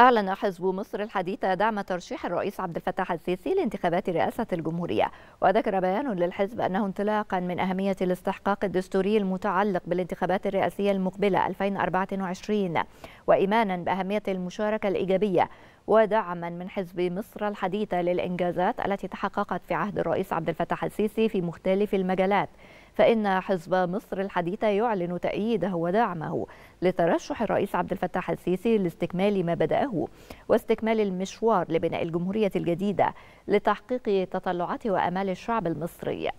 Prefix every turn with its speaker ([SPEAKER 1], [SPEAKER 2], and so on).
[SPEAKER 1] أعلن حزب مصر الحديثة دعم ترشيح الرئيس عبد الفتاح السيسي لانتخابات رئاسة الجمهورية وذكر بيان للحزب أنه انطلاقا من أهمية الاستحقاق الدستوري المتعلق بالانتخابات الرئاسية المقبلة 2024 وإيمانا بأهمية المشاركة الإيجابية ودعما من حزب مصر الحديثة للإنجازات التي تحققت في عهد الرئيس عبد الفتاح السيسي في مختلف المجالات فإن حزب مصر الحديثة يعلن تأييده ودعمه لترشح الرئيس عبد الفتاح السيسي لاستكمال ما بدأه واستكمال المشوار لبناء الجمهورية الجديدة لتحقيق تطلعات وأمال الشعب المصري